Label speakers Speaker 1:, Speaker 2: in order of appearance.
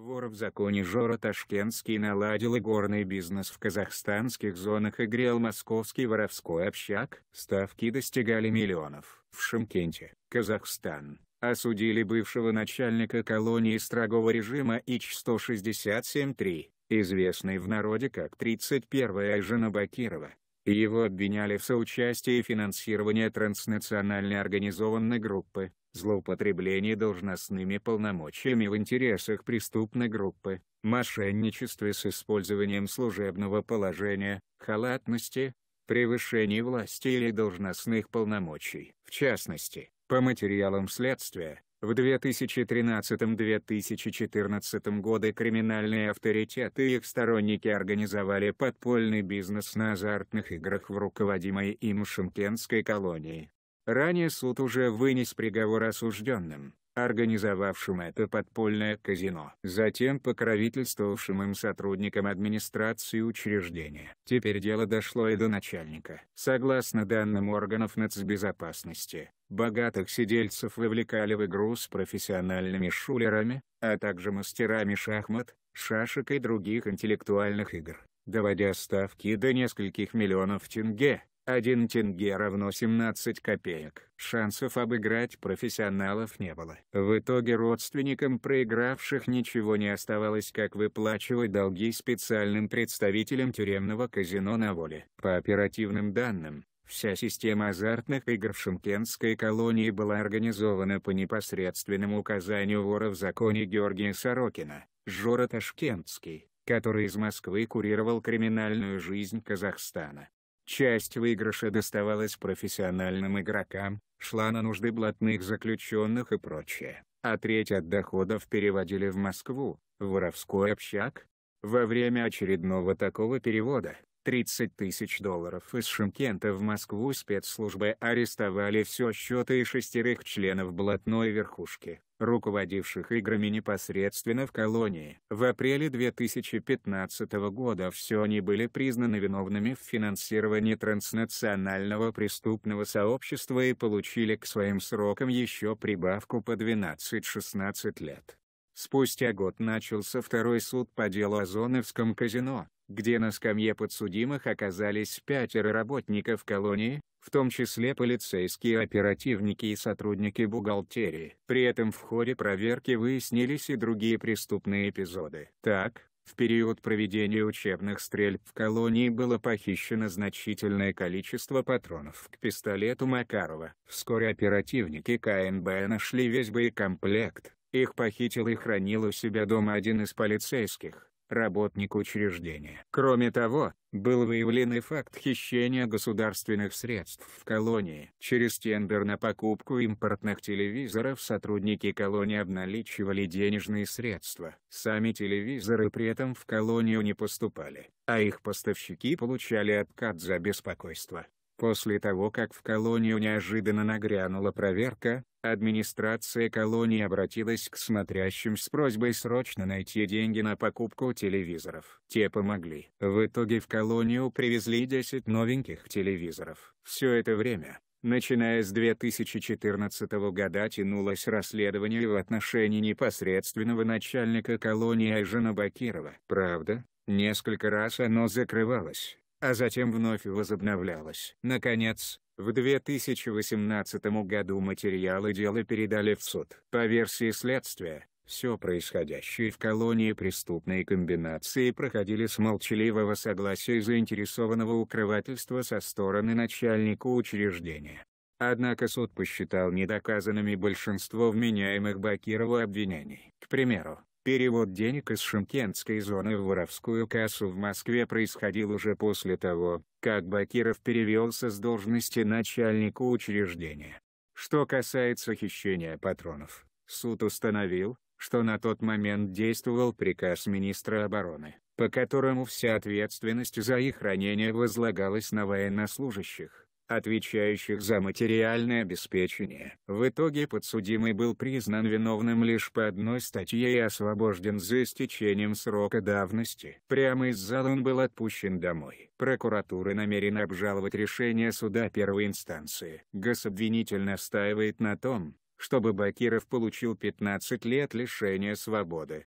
Speaker 1: Вор в законе Жора Ташкентский наладил игорный бизнес в казахстанских зонах и грел московский воровской общак. Ставки достигали миллионов. В Шимкенте, Казахстан, осудили бывшего начальника колонии строгого режима ИЧ-167-3, известный в народе как 31-я Жена Бакирова, его обвиняли в соучастии и финансировании транснациональной организованной группы, злоупотреблении должностными полномочиями в интересах преступной группы, мошенничестве с использованием служебного положения, халатности, превышении власти или должностных полномочий. В частности, по материалам следствия, в 2013-2014 годы криминальные авторитеты и их сторонники организовали подпольный бизнес на азартных играх в руководимой им шимкенской колонии. Ранее суд уже вынес приговор осужденным, организовавшим это подпольное казино, затем покровительствовавшим им сотрудникам администрации учреждения. Теперь дело дошло и до начальника. Согласно данным органов нацбезопасности, Богатых сидельцев вовлекали в игру с профессиональными шулерами, а также мастерами шахмат, шашек и других интеллектуальных игр, доводя ставки до нескольких миллионов тенге. 1 тенге равно 17 копеек. Шансов обыграть профессионалов не было. В итоге родственникам проигравших ничего не оставалось как выплачивать долги специальным представителям тюремного казино на воле. По оперативным данным, Вся система азартных игр в шимкенской колонии была организована по непосредственному указанию вора в законе Георгия Сорокина, Жора Ташкентский, который из Москвы курировал криминальную жизнь Казахстана. Часть выигрыша доставалась профессиональным игрокам, шла на нужды блатных заключенных и прочее, а треть от доходов переводили в Москву, в воровской общак. Во время очередного такого перевода, 30 тысяч долларов. Из Шимкента в Москву спецслужбы арестовали все счеты и шестерых членов блатной верхушки, руководивших играми непосредственно в колонии. В апреле 2015 года все они были признаны виновными в финансировании транснационального преступного сообщества и получили к своим срокам еще прибавку по 12-16 лет. Спустя год начался второй суд по делу о Зоновском казино, где на скамье подсудимых оказались пятеро работников колонии, в том числе полицейские оперативники и сотрудники бухгалтерии. При этом в ходе проверки выяснились и другие преступные эпизоды. Так, в период проведения учебных стрельб в колонии было похищено значительное количество патронов к пистолету Макарова. Вскоре оперативники КНБ нашли весь боекомплект, их похитил и хранил у себя дома один из полицейских, работник учреждения. Кроме того, был выявлен и факт хищения государственных средств в колонии. Через тендер на покупку импортных телевизоров сотрудники колонии обналичивали денежные средства. Сами телевизоры при этом в колонию не поступали, а их поставщики получали откат за беспокойство. После того как в колонию неожиданно нагрянула проверка, администрация колонии обратилась к смотрящим с просьбой срочно найти деньги на покупку телевизоров. Те помогли. В итоге в колонию привезли 10 новеньких телевизоров. Все это время, начиная с 2014 года тянулось расследование в отношении непосредственного начальника колонии Айжена Бакирова. Правда, несколько раз оно закрывалось а затем вновь возобновлялось. Наконец, в 2018 году материалы дела передали в суд. По версии следствия, все происходящее в колонии преступные комбинации проходили с молчаливого согласия и заинтересованного укрывательства со стороны начальника учреждения. Однако суд посчитал недоказанными большинство вменяемых Бакирова обвинений. К примеру, Перевод денег из шымкентской зоны в воровскую кассу в Москве происходил уже после того, как Бакиров перевелся с должности начальника учреждения. Что касается хищения патронов, суд установил, что на тот момент действовал приказ министра обороны, по которому вся ответственность за их хранение возлагалась на военнослужащих отвечающих за материальное обеспечение. В итоге подсудимый был признан виновным лишь по одной статье и освобожден за истечением срока давности. Прямо из зала он был отпущен домой. Прокуратура намерена обжаловать решение суда первой инстанции. Гособвинитель настаивает на том, чтобы Бакиров получил 15 лет лишения свободы.